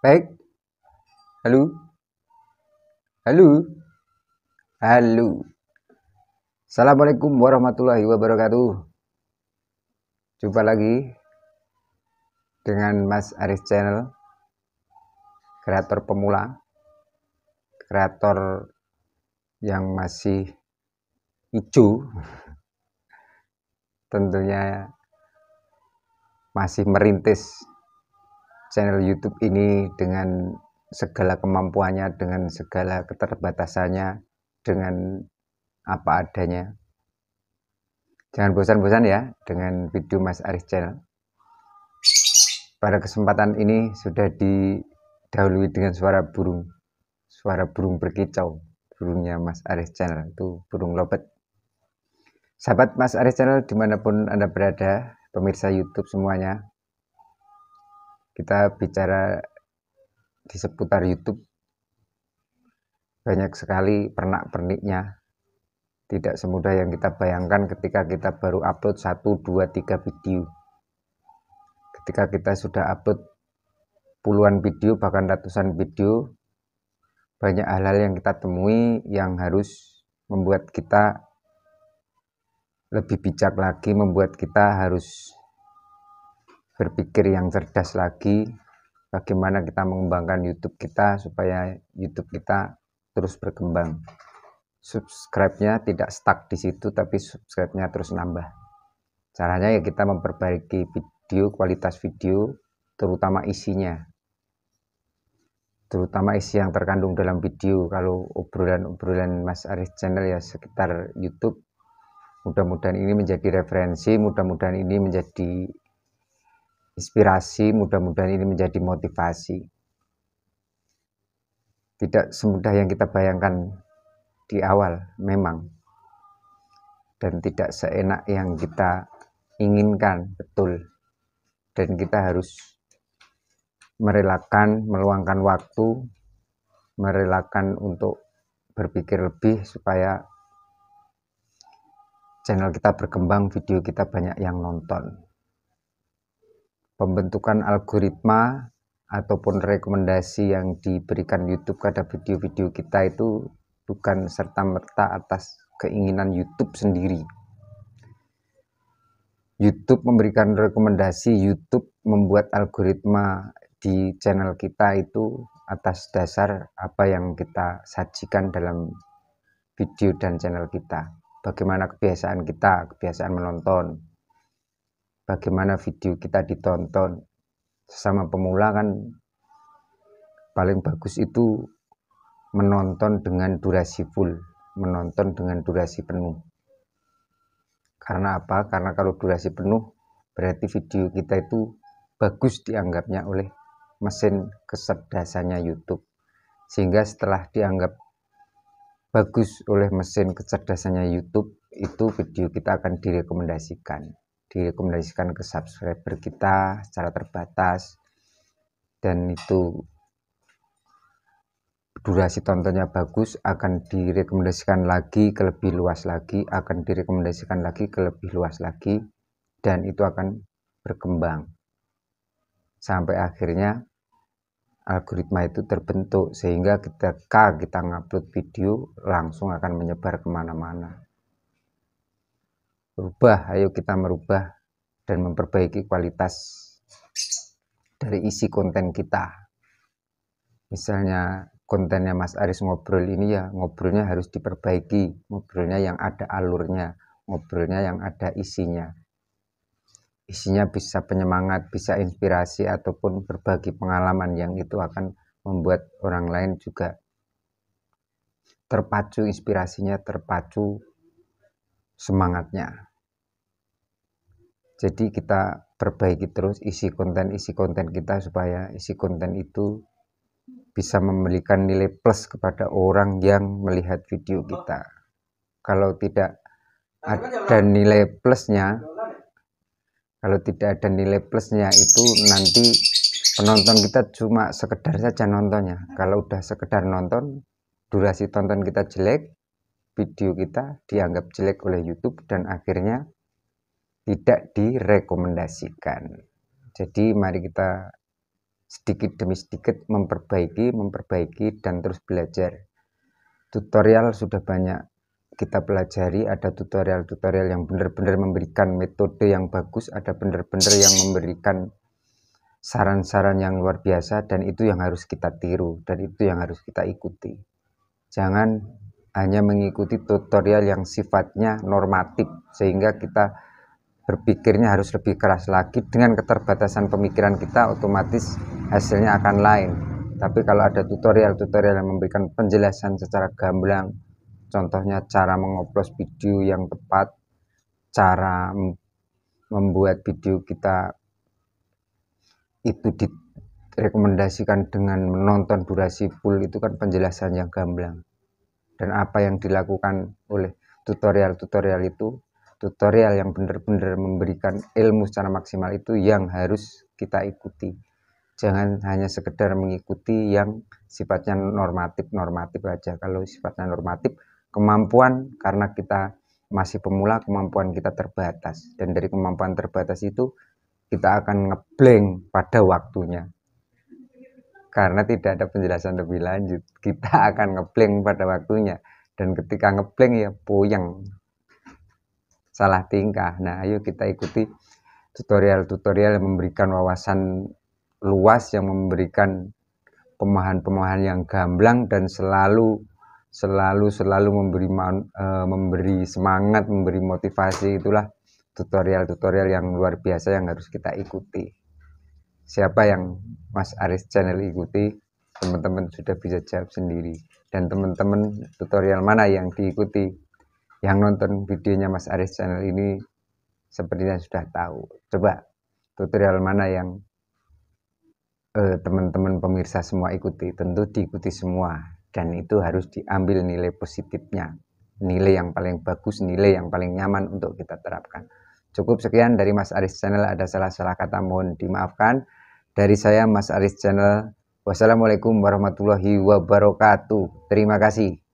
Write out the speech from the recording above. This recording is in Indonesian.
Baik. Halo. Halo. Halo. Assalamualaikum warahmatullahi wabarakatuh. Jumpa lagi dengan Mas Aris Channel, kreator pemula, kreator yang masih hijau, tentunya masih merintis channel YouTube ini dengan segala kemampuannya, dengan segala keterbatasannya, dengan apa adanya. Jangan bosan-bosan ya dengan video Mas Arif Channel. Pada kesempatan ini sudah didahului dengan suara burung. Suara burung berkicau. Burungnya Mas Arif Channel itu burung lopet. Sahabat Mas Arif Channel dimanapun Anda berada, pemirsa YouTube semuanya, kita bicara di seputar YouTube banyak sekali pernak-perniknya tidak semudah yang kita bayangkan ketika kita baru upload satu dua tiga video ketika kita sudah upload puluhan video bahkan ratusan video banyak hal-hal yang kita temui yang harus membuat kita lebih bijak lagi membuat kita harus berpikir yang cerdas lagi bagaimana kita mengembangkan YouTube kita supaya YouTube kita terus berkembang. Subscribe-nya tidak stuck di situ tapi subscribe-nya terus nambah. Caranya ya kita memperbaiki video, kualitas video, terutama isinya. Terutama isi yang terkandung dalam video. Kalau obrolan-obrolan Mas Arif channel ya sekitar YouTube. Mudah-mudahan ini menjadi referensi, mudah-mudahan ini menjadi inspirasi, mudah-mudahan ini menjadi motivasi. Tidak semudah yang kita bayangkan di awal, memang. Dan tidak seenak yang kita inginkan, betul. Dan kita harus merelakan, meluangkan waktu, merelakan untuk berpikir lebih supaya channel kita berkembang, video kita banyak yang nonton pembentukan algoritma ataupun rekomendasi yang diberikan YouTube pada video-video kita itu bukan serta-merta atas keinginan YouTube sendiri. YouTube memberikan rekomendasi, YouTube membuat algoritma di channel kita itu atas dasar apa yang kita sajikan dalam video dan channel kita. Bagaimana kebiasaan kita, kebiasaan menonton, bagaimana video kita ditonton sesama pemula kan paling bagus itu menonton dengan durasi full menonton dengan durasi penuh karena apa karena kalau durasi penuh berarti video kita itu bagus dianggapnya oleh mesin kecerdasannya YouTube sehingga setelah dianggap bagus oleh mesin kecerdasannya YouTube itu video kita akan direkomendasikan direkomendasikan ke subscriber kita secara terbatas dan itu durasi tontonnya bagus akan direkomendasikan lagi ke lebih luas lagi akan direkomendasikan lagi ke lebih luas lagi dan itu akan berkembang sampai akhirnya algoritma itu terbentuk sehingga ketika kita ngupload video langsung akan menyebar kemana-mana Berubah, ayo kita merubah dan memperbaiki kualitas dari isi konten kita. Misalnya kontennya Mas Aris ngobrol ini ya ngobrolnya harus diperbaiki, ngobrolnya yang ada alurnya, ngobrolnya yang ada isinya. Isinya bisa penyemangat, bisa inspirasi ataupun berbagi pengalaman yang itu akan membuat orang lain juga terpacu inspirasinya, terpacu semangatnya. Jadi kita perbaiki terus isi konten isi konten kita supaya isi konten itu bisa memberikan nilai plus kepada orang yang melihat video kita. Kalau tidak kan ada nilai plusnya, kalau tidak ada nilai plusnya itu nanti penonton kita cuma sekedar saja nontonnya. Kalau udah sekedar nonton, durasi tonton kita jelek, video kita dianggap jelek oleh YouTube dan akhirnya tidak direkomendasikan. Jadi mari kita sedikit demi sedikit memperbaiki, memperbaiki dan terus belajar. Tutorial sudah banyak kita pelajari, ada tutorial-tutorial yang benar-benar memberikan metode yang bagus, ada benar-benar yang memberikan saran-saran yang luar biasa dan itu yang harus kita tiru dan itu yang harus kita ikuti. Jangan hanya mengikuti tutorial yang sifatnya normatif sehingga kita berpikirnya harus lebih keras lagi dengan keterbatasan pemikiran kita otomatis hasilnya akan lain tapi kalau ada tutorial-tutorial yang memberikan penjelasan secara gamblang contohnya cara mengoplos video yang tepat cara membuat video kita itu direkomendasikan dengan menonton durasi full itu kan penjelasan yang gamblang dan apa yang dilakukan oleh tutorial-tutorial itu tutorial yang benar-benar memberikan ilmu secara maksimal itu yang harus kita ikuti jangan hanya sekedar mengikuti yang sifatnya normatif normatif aja kalau sifatnya normatif kemampuan karena kita masih pemula kemampuan kita terbatas dan dari kemampuan terbatas itu kita akan ngeblank pada waktunya karena tidak ada penjelasan lebih lanjut kita akan ngeblank pada waktunya dan ketika ngeblank ya puyeng salah tingkah. Nah, ayo kita ikuti tutorial-tutorial yang memberikan wawasan luas, yang memberikan pemahaman-pemahaman yang gamblang dan selalu selalu selalu memberi uh, memberi semangat, memberi motivasi itulah tutorial-tutorial yang luar biasa yang harus kita ikuti. Siapa yang Mas Aris channel ikuti, teman-teman sudah bisa jawab sendiri dan teman-teman tutorial mana yang diikuti yang nonton videonya Mas Aris channel ini sepertinya sudah tahu. Coba tutorial mana yang eh, teman-teman eh, pemirsa semua ikuti? Tentu diikuti semua dan itu harus diambil nilai positifnya. Nilai yang paling bagus, nilai yang paling nyaman untuk kita terapkan. Cukup sekian dari Mas Aris Channel. Ada salah-salah kata mohon dimaafkan. Dari saya Mas Aris Channel. Wassalamualaikum warahmatullahi wabarakatuh. Terima kasih.